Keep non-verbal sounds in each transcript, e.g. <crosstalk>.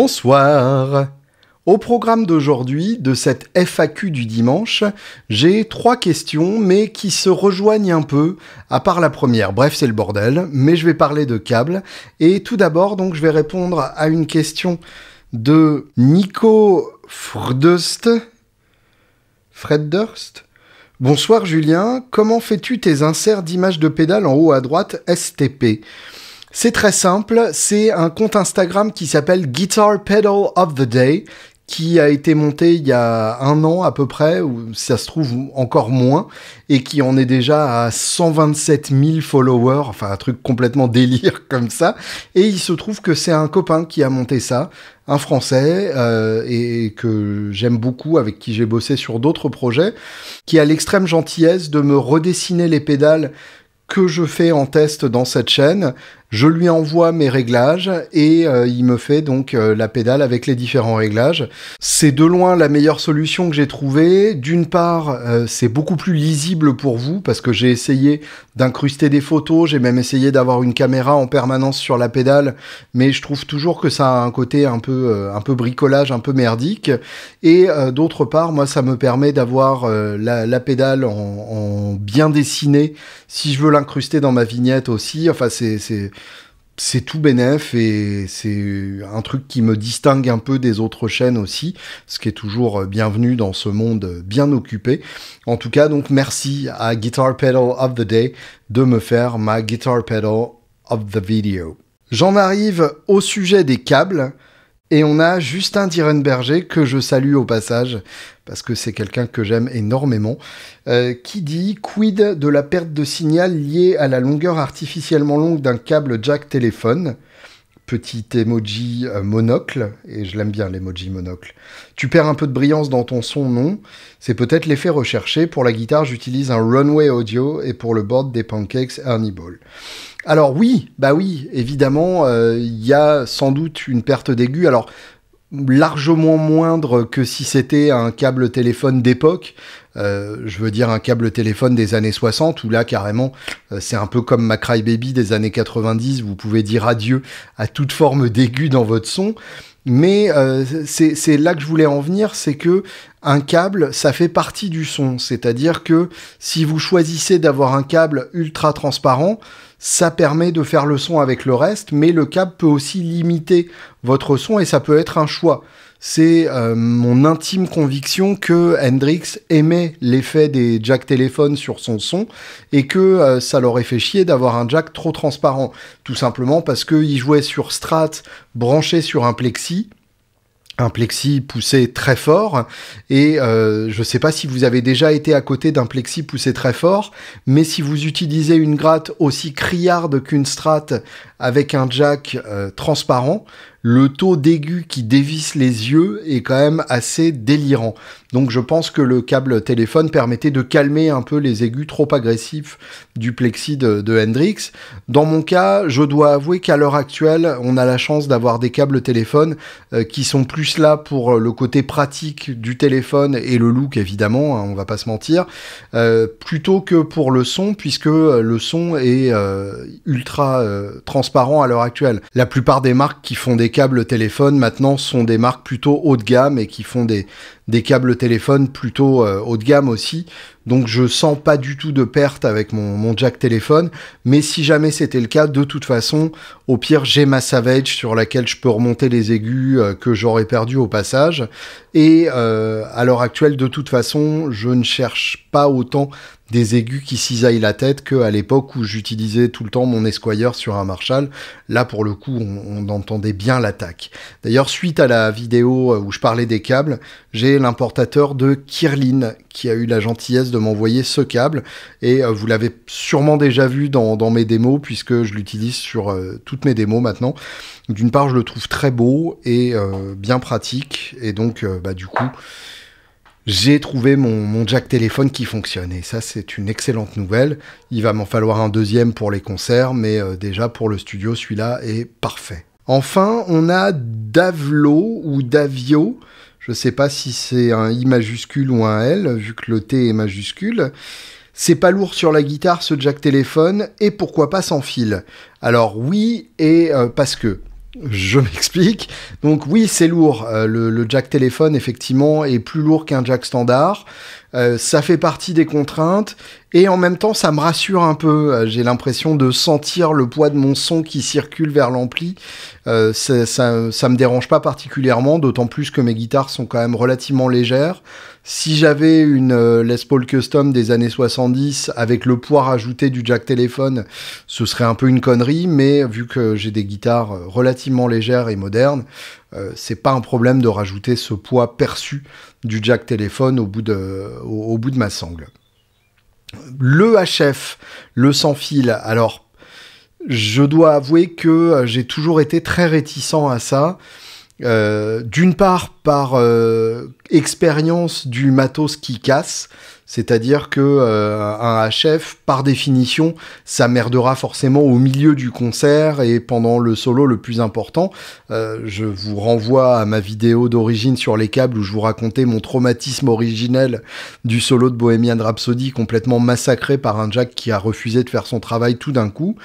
Bonsoir. Au programme d'aujourd'hui, de cette FAQ du dimanche, j'ai trois questions, mais qui se rejoignent un peu, à part la première. Bref, c'est le bordel, mais je vais parler de câbles. Et tout d'abord, donc, je vais répondre à une question de Nico Fred Bonsoir Julien, comment fais-tu tes inserts d'images de pédale en haut à droite STP c'est très simple, c'est un compte Instagram qui s'appelle Guitar Pedal of the Day, qui a été monté il y a un an à peu près, ou ça se trouve encore moins, et qui en est déjà à 127 000 followers, enfin un truc complètement délire <laughs> comme ça. Et il se trouve que c'est un copain qui a monté ça, un Français, euh, et que j'aime beaucoup, avec qui j'ai bossé sur d'autres projets, qui a l'extrême gentillesse de me redessiner les pédales que je fais en test dans cette chaîne je lui envoie mes réglages et euh, il me fait donc euh, la pédale avec les différents réglages. C'est de loin la meilleure solution que j'ai trouvée. D'une part, euh, c'est beaucoup plus lisible pour vous parce que j'ai essayé d'incruster des photos, j'ai même essayé d'avoir une caméra en permanence sur la pédale, mais je trouve toujours que ça a un côté un peu, un peu bricolage, un peu merdique. Et d'autre part, moi, ça me permet d'avoir la, pédale en, bien dessinée si je veux l'incruster dans ma vignette aussi. Enfin, c'est c'est tout bénef et c'est un truc qui me distingue un peu des autres chaînes aussi, ce qui est toujours euh, bienvenu dans ce monde euh, bien occupé. En tout cas, donc merci à Guitar Pedal of the Day de me faire ma Guitar Pedal of the Video. J'en arrive au sujet des câbles. Et on a Justin Dierenberger, que je salue au passage, parce que c'est quelqu'un que j'aime énormément, euh, qui dit Quid de la perte de signal liée à la longueur artificiellement longue d'un câble jack téléphone petit emoji euh, monocle, et je l'aime bien l'emoji monocle. Tu perds un peu de brillance dans ton son, non C'est peut-être l'effet recherché. Pour la guitare, j'utilise un runway audio et pour le board des pancakes Ernie Ball. Alors oui, bah oui, évidemment, euh, il y a sans doute une perte d'aigu. Alors largement moindre que si c'était un câble téléphone d'époque. Euh, je veux dire un câble téléphone des années 60 où là carrément euh, c'est un peu comme ma Baby des années 90, vous pouvez dire adieu à toute forme d'aigu dans votre son. Mais euh, c'est là que je voulais en venir, c'est que un câble, ça fait partie du son. C'est-à-dire que si vous choisissez d'avoir un câble ultra transparent, ça permet de faire le son avec le reste, mais le câble peut aussi limiter votre son et ça peut être un choix. C'est euh, mon intime conviction que Hendrix aimait l'effet des jack téléphones sur son son et que euh, ça leur fait chier d'avoir un jack trop transparent. Tout simplement parce qu'il jouait sur strat branché sur un plexi un plexi poussé très fort et euh, je ne sais pas si vous avez déjà été à côté d'un plexi poussé très fort mais si vous utilisez une gratte aussi criarde qu'une strate avec un jack euh, transparent, le taux d'aigu qui dévisse les yeux est quand même assez délirant. Donc je pense que le câble téléphone permettait de calmer un peu les aigus trop agressifs du plexi de, Hendrix. Dans mon cas, je dois avouer qu'à l'heure actuelle, on a la chance d'avoir des câbles téléphone euh, qui sont plus là pour le côté pratique du téléphone et le look évidemment, on hein, on va pas se mentir, euh, plutôt que pour le son puisque le son est ultra transparent à l'heure actuelle. La plupart des marques qui font des câbles téléphone maintenant sont des marques plutôt haut de gamme et qui font des, des câbles téléphone plutôt euh, haut de gamme aussi. Donc je sens pas du tout de perte avec mon, jack téléphone. Mais si jamais c'était le cas, de toute façon, au pire j'ai ma Savage sur laquelle je peux remonter les aigus euh, que j'aurais perdu au passage. Et euh, à l'heure actuelle, de toute façon, je ne cherche pas autant des aigus qui cisaillent la tête qu'à l'époque où j'utilisais tout le temps mon Esquire sur un Marshall. Là, pour le coup, on, entendait bien l'attaque. D'ailleurs, suite à la vidéo euh, où je parlais des câbles, j'ai l'importateur de Kirlin qui a eu la gentillesse de m'envoyer ce câble. Et euh, vous l'avez sûrement déjà vu dans, mes démos, puisque je l'utilise sur euh, toutes mes démos maintenant. D'une part, je le trouve très beau et bien pratique. Et donc, bah, du coup j'ai trouvé mon, jack téléphone qui fonctionne. Et ça, c'est une excellente nouvelle. Il va m'en falloir un deuxième pour les concerts, mais euh, déjà pour le studio, celui-là est parfait. Enfin, on a Davlo ou Davio. Je ne sais pas si c'est un I majuscule ou un L, vu que le T est majuscule. C'est pas lourd sur la guitare ce jack téléphone, et pourquoi pas sans fil Alors oui, et euh, parce que. Je m'explique. Donc oui, c'est lourd. Euh, le, jack téléphone, effectivement, est plus lourd qu'un jack standard. Euh, ça fait partie des contraintes, et en même temps ça me rassure un peu, euh, j'ai l'impression de sentir le poids de mon son qui circule vers l'ampli, euh, ça, ça, me dérange pas particulièrement, d'autant plus que mes guitares sont quand même relativement légères, si j'avais une Les Paul Custom des années 70 avec le poids rajouté du jack téléphone, ce serait un peu une connerie, mais vu que j'ai des guitares relativement légères et modernes, euh, c'est pas un problème de rajouter ce poids perçu du jack téléphone au bout de, au bout de ma sangle. Le HF, le sans fil, alors je dois avouer que euh, j'ai toujours été très réticent à ça. Euh, d'une part, par euh, expérience du matos qui casse, c'est-à-dire que euh, un HF, par définition, ça merdera forcément au milieu du concert et pendant le solo le plus important. je vous renvoie à ma vidéo d'origine sur les câbles où je vous racontais mon traumatisme originel du solo de Bohemian Rhapsody complètement massacré par un Jack qui a refusé de faire son travail tout d'un coup.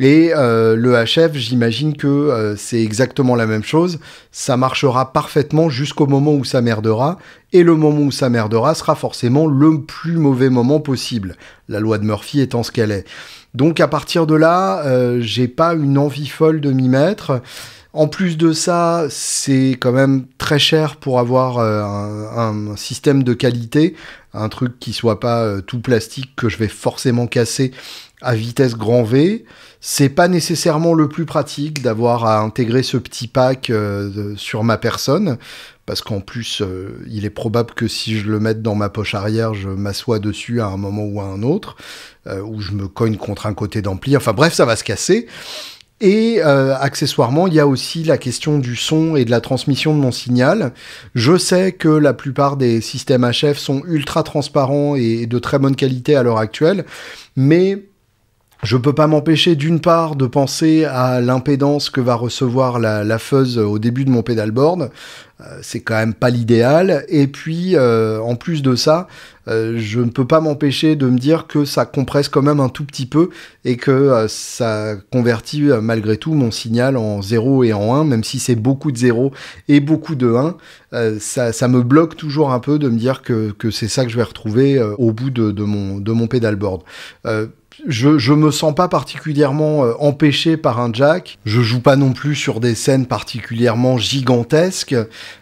Et euh, le HF, j'imagine que euh, c'est exactement la même chose. Ça marchera parfaitement jusqu'au moment où ça merdera. Et le moment où ça merdera sera forcément le plus mauvais moment possible. La loi de Murphy étant ce qu'elle est. Donc à partir de là, euh, j'ai pas une envie folle de m'y mettre. En plus de ça, c'est quand même très cher pour avoir un, système de qualité, un truc qui soit pas tout plastique que je vais forcément casser à vitesse grand V, c'est pas nécessairement le plus pratique d'avoir à intégrer ce petit pack euh, sur ma personne, parce qu'en plus, euh, il est probable que si je le mette dans ma poche arrière, je m'assois dessus à un moment ou à un autre, euh, ou je me cogne contre un côté d'ampli. Enfin bref, ça va se casser. Et accessoirement, il y a aussi la question du son et de la transmission de mon signal. Je sais que la plupart des systèmes HF sont ultra transparents et de très bonne qualité à l'heure actuelle, mais je peux pas m'empêcher d'une part de penser à l'impédance que va recevoir la, la fuzz au début de mon pedalboard. Euh, c'est quand même pas l'idéal. Et puis, euh, en plus de ça, euh, je ne peux pas m'empêcher de me dire que ça compresse quand même un tout petit peu et que ça convertit malgré tout mon signal en 0 et en 1, même si c'est beaucoup de 0 et beaucoup de 1. Ça, me bloque toujours un peu de me dire que, c'est ça que je vais retrouver au bout de, de mon, de mon pédalboard je, je me sens pas particulièrement euh, empêché par un jack. Je joue pas non plus sur des scènes particulièrement gigantesques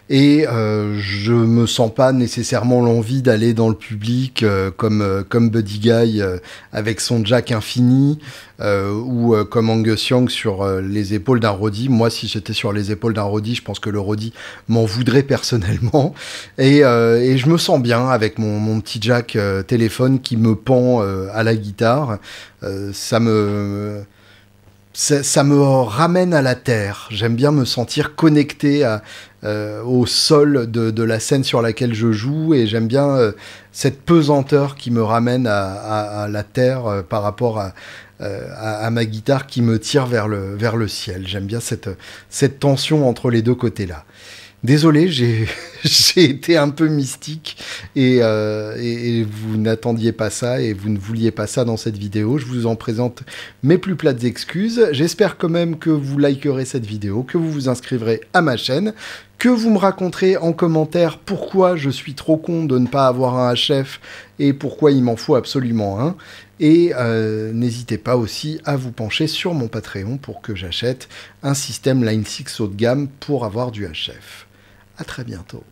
et euh, je me sens pas nécessairement l'envie d'aller dans le public euh, comme euh, comme Buddy Guy euh, avec son Jack infini ou comme Angus Young sur les épaules d'un Roddy. Moi, si j'étais sur les épaules d'un Roddy, je pense que le Roddy m'en voudrait personnellement et, et je me sens bien avec mon, mon petit Jack téléphone qui me pend à la guitare. ça me ça, me ramène à la terre. J'aime bien me sentir connecté euh, au sol de, la scène sur laquelle je joue et j'aime bien euh, cette pesanteur qui me ramène à, la terre euh, par rapport à, ma guitare qui me tire vers le, vers le ciel. J'aime bien cette tension entre les deux côtés-là. Désolé, <laughs> j'ai été un peu mystique euh, et, vous n'attendiez pas ça et vous ne vouliez pas ça dans cette vidéo. Je vous en présente mes plus plates excuses. J'espère quand même que vous likerez cette vidéo, que vous vous inscriverez à ma chaîne, que vous me raconterez en commentaire pourquoi je suis trop con de ne pas avoir un HF et pourquoi il m'en faut absolument un. Et euh, n'hésitez pas aussi à vous pencher sur mon Patreon pour que j'achète un système Line 6 haut de gamme pour avoir du HF. À très bientôt.